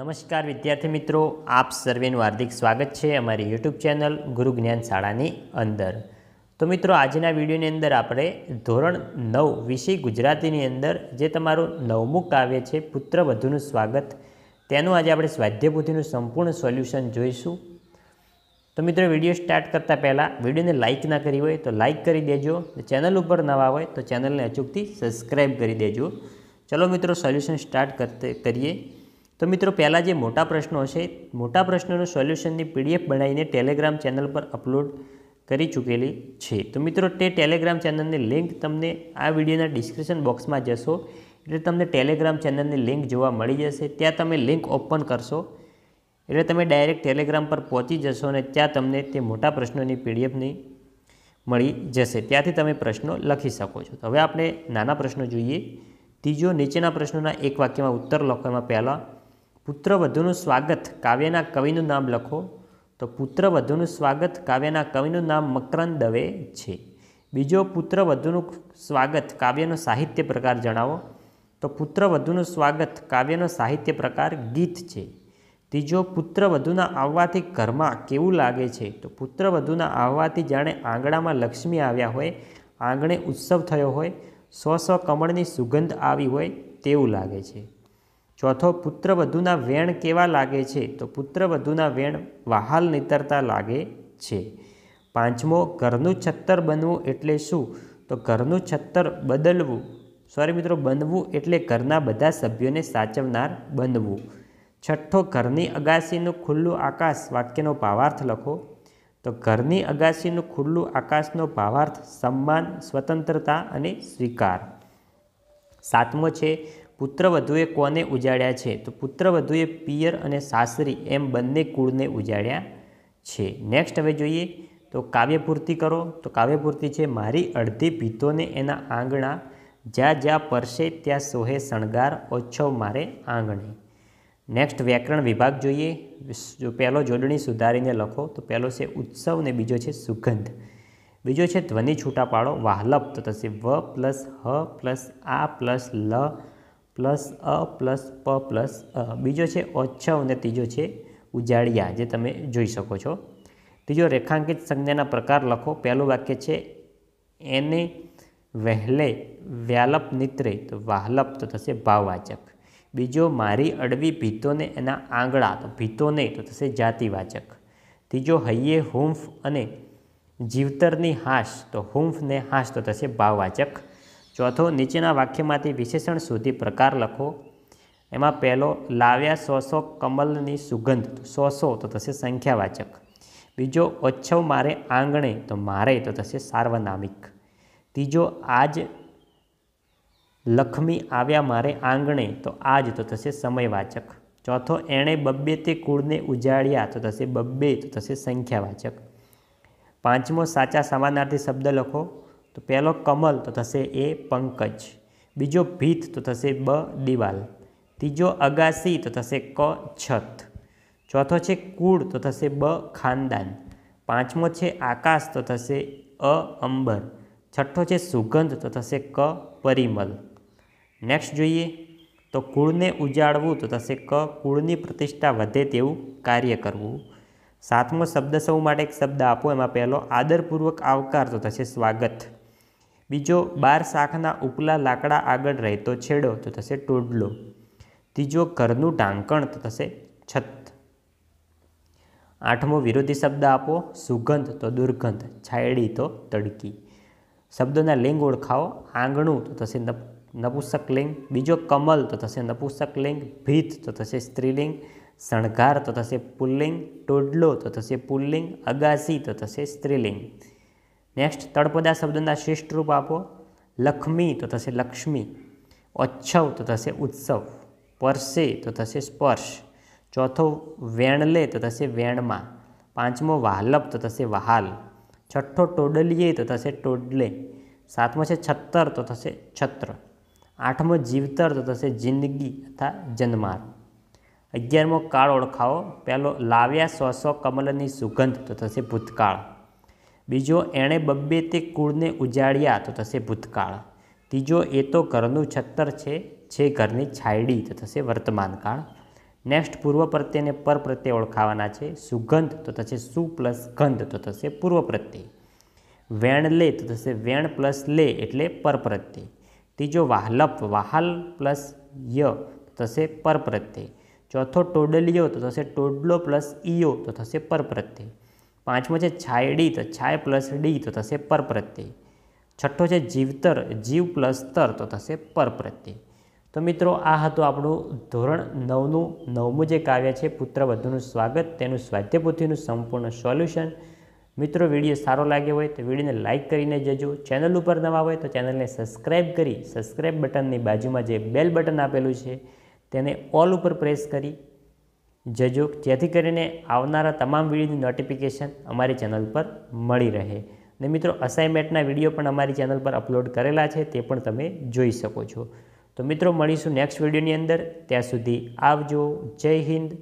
નમસ્કાર વિદ્યાર્થી મિત્રો આપ સર્વેનું હાર્દિક સ્વાગત છે અમારી યુટ્યુબ ચેનલ ગુરુ જ્ઞાન શાળાની અંદર તો મિત્રો આજના વિડીયોની અંદર આપણે ધોરણ નવ વિષય ગુજરાતીની અંદર જે તમારું નવમું કાવ્ય છે પુત્રવધુનું સ્વાગત તેનું આજે આપણે સ્વાધ્યપોથીનું સંપૂર્ણ સોલ્યુશન જોઈશું તો મિત્રો વિડીયો સ્ટાર્ટ કરતાં પહેલાં વિડીયોને લાઇક ના કરી હોય તો લાઇક કરી દેજો ચેનલ ઉપર નવા હોય તો ચેનલને અચૂકથી સબસ્ક્રાઈબ કરી દેજો ચલો મિત્રો સોલ્યુશન સ્ટાર્ટ કરીએ તો મિત્રો પહેલાં જે મોટા પ્રશ્નો હશે મોટા પ્રશ્નોનું સોલ્યુશનની પીડીએફ બનાવીને ટેલિગ્રામ ચેનલ પર અપલોડ કરી ચૂકેલી છે તો મિત્રો તે ટેલિગ્રામ ચેનલની લિંક તમને આ વિડીયોના ડિસ્ક્રિપ્શન બોક્સમાં જશો એટલે તમને ટેલિગ્રામ ચેનલની લિંક જોવા મળી જશે ત્યાં તમે લિંક ઓપન કરશો એટલે તમે ડાયરેક્ટ ટેલિગ્રામ પર પહોંચી જશો અને ત્યાં તમને તે મોટા પ્રશ્નોની પીડીએફની મળી જશે ત્યાંથી તમે પ્રશ્નો લખી શકો છો તો હવે આપણે નાના પ્રશ્નો જોઈએ ત્રીજો નીચેના પ્રશ્નોના એક વાક્યમાં ઉત્તર લખવામાં પહેલાં પુત્રવધુનું સ્વાગત કાવ્યના કવિનું નામ લખો તો પુત્રવધુનું સ્વાગત કાવ્યના કવિનું નામ મકરંદ દવે છે બીજો પુત્રવધુનું સ્વાગત કાવ્યનો સાહિત્ય પ્રકાર જણાવો તો પુત્રવધુનું સ્વાગત કાવ્યનો સાહિત્ય પ્રકાર ગીત છે ત્રીજો પુત્રવધુના આવવાથી ઘરમાં કેવું લાગે છે તો પુત્રવધુના આવવાથી જાણે આંગણામાં લક્ષ્મી આવ્યા હોય આંગણે ઉત્સવ થયો હોય સો સો કમળની સુગંધ આવી હોય તેવું લાગે છે ચોથો પુત્રવધુના વેણ કેવા લાગે છે તો પુત્રવધુના વેણ વહાલ નીતરતા લાગે છે પાંચમો ઘરનું છત્તર બનવું એટલે શું તો ઘરનું છત્તર બદલવું સોરી મિત્રો બનવું એટલે ઘરના બધા સભ્યોને સાચવનાર બનવું છઠ્ઠો ઘરની અગાસીનું ખુલ્લું આકાશ વાક્યનો ભાવાર્થ લખો તો ઘરની અગાસીનું ખુલ્લું આકાશનો ભાવાર્થ સન્માન સ્વતંત્રતા અને સ્વીકાર સાતમો છે પુત્રવધુએ કોને ઉજાડ્યા છે તો પુત્રવધુએ પિયર અને સાસરી એમ બંને કુળને ઉજાડ્યા છે નેક્સ્ટ હવે જોઈએ તો કાવ્યપૂર્તિ કરો તો કાવ્યપૂર્તિ છે મારી અડધી ભીતોને એના આંગણા જ્યાં જ્યાં પરશે ત્યાં સોહે શણગાર ઓછવ મારે આંગણે નેક્સ્ટ વ્યાકરણ વિભાગ જોઈએ જો પહેલો જોડણી સુધારીને લખો તો પહેલો છે ઉત્સવ ને બીજો છે સુગંધ બીજો છે ધ્વનિ છૂટા પાડો વાહલપ તો થશે વ પ્લસ હ પ્લસ આ પ્લસ લ પ્લસ અ પ્લસ પ પ્લસ અ બીજો છે ઓચ્છવ અને ત્રીજો છે ઉજાડિયા જે તમે જોઈ શકો છો ત્રીજો રેખાંકિત સંજ્ઞાના પ્રકાર લખો પહેલું વાક્ય છે એને વહેલે વ્યાલપ નિત્રે તો વાહલપ તો થશે ભાવવાચક બીજો મારી અડવી ભીતોને એના આંગળા તો ભીતોને તો થશે જાતિવાચક ત્રીજો હૈયે હુંફ અને જીવતરની હાશ તો હુંફને હાશ તો થશે ભાવવાચક ચોથો નીચેના વાક્યમાંથી વિશેષણ સુધી પ્રકાર લખો એમાં પહેલો લાવ્યા સોસો કમલની સુગંધ સોસો તો થશે સંખ્યાવાચક બીજો ઓચ્છવ મારે આંગણે તો મારે તો થશે સાર્વનામિક ત્રીજો આજ લખમી આવ્યા મારે આંગણે તો આજ તો થશે સમયવાચક ચોથો એણે બબ્બે તે કુળને ઉજાડ્યા તો થશે બબ્બે તો થશે સંખ્યાવાચક પાંચમો સાચા સમાનાર્થી શબ્દ લખો તો પહેલો કમલ તો થશે એ પંકજ બીજો ભીત તો થશે બ દિવાલ ત્રીજો અગાસી તો થશે ક છત ચોથો છે કુળ તો થશે બ ખાનદાન પાંચમો છે આકાશ તો થશે અ અંબર છઠ્ઠો છે સુગંધ તો થશે ક પરિમલ નેક્સ્ટ જોઈએ તો કુળને ઉજાડવું તો થશે ક કુળની પ્રતિષ્ઠા વધે તેવું કાર્ય કરવું સાતમો શબ્દ સૌ માટે એક શબ્દ આપો એમાં પહેલો આદરપૂર્વક આવકાર તો થશે સ્વાગત બીજો બાર શાખના ઉપલા લાકડા આગળ રહેતો છેડો તો થશે ટોડલો ત્રીજો ઘરનું ઢાંકણ તો થશે છત આઠમો વિરોધી શબ્દ આપો સુગંધ તો દુર્ગંધ છાયડી તો તડકી શબ્દોના લિંગ ઓળખાવો આંગણું તો થશે નપુસક લિંગ બીજો કમલ તો થશે નપુસક લિંગ ભીત તો થશે સ્ત્રીલિંગ શણગાર તો થશે પુલ્લિંગ ટોડલો તો થશે પુલ્લિંગ અગાસી તો થશે સ્ત્રીલિંગ નેક્સ્ટ તળપદા શબ્દના શ્રેષ્ઠ રૂપ આપો લક્ષ્મી તો થશે લક્ષ્મી ઓચ્છવ તો થશે ઉત્સવ પરસે તો થશે સ્પર્શ ચોથો વેણલે તો થશે વેણમાં પાંચમો વાહલપ તો થશે વહાલ છઠ્ઠો ટોડલીએ તો થશે ટોડલે સાતમો છે છત્તર તો થશે છત્ર આઠમો જીવતર તો થશે જિંદગી અથવા જન્માર અગિયારમો કાળ ઓળખાવો પહેલો લાવ્યા સો સો કમલની સુગંધ તો થશે ભૂતકાળ બીજો એણે બબ્બે તે કુળને ઉજાડ્યા તો થશે ભૂતકાળ ત્રીજો એ તો ઘરનું છત્તર છે છે ઘરની છાયડી તો થશે વર્તમાનકાળ નેક્સ્ટ પૂર્વ પ્રત્યેને પર પ્રત્યે ઓળખાવાના છે સુગંધ તો થશે સુ પ્લસ ગંધ તો થશે પૂર્વ પ્રત્યે વેણ લે તો થશે વેણ પ્લસ લે એટલે પર પ્રત્યે ત્રીજો વાહલપ વાહલ પ્લસ ય થશે પર પ્રત્યે ચોથો ટોડલિયો તો થશે ટોડલો પ્લસ ઈયો તો થશે પર પ્રત્યે પાંચમો છે છાય ડી તો છાય પ્લસ ડી તો થશે પર પ્રત્યય છઠ્ઠો છે જીવતર જીવ પ્લસ તર તો થશે પર પ્રત્યય તો મિત્રો આ હતું આપણું ધોરણ નવનું નવમું જે કાવ્ય છે પુત્રવધુનું સ્વાગત તેનું સ્વાધ્યપોથીનું સંપૂર્ણ સોલ્યુશન મિત્રો વિડીયો સારો લાગ્યો હોય તો વિડીયોને લાઇક કરીને જજો ચેનલ ઉપર નવા હોય તો ચેનલને સબસ્ક્રાઇબ કરી સબસ્ક્રાઇબ બટનની બાજુમાં જે બેલ બટન આપેલું છે તેને ઓલ ઉપર પ્રેસ કરી જજો જેથી કરીને આવનારા તમામ વિડીયોની નોટિફિકેશન અમારી ચેનલ પર મળી રહે ને મિત્રો અસાઇમેન્ટના વિડીયો પણ અમારી ચેનલ પર અપલોડ કરેલા છે તે પણ તમે જોઈ શકો છો તો મિત્રો મળીશું નેક્સ્ટ વિડીયોની અંદર ત્યાં સુધી આવજો જય હિન્દ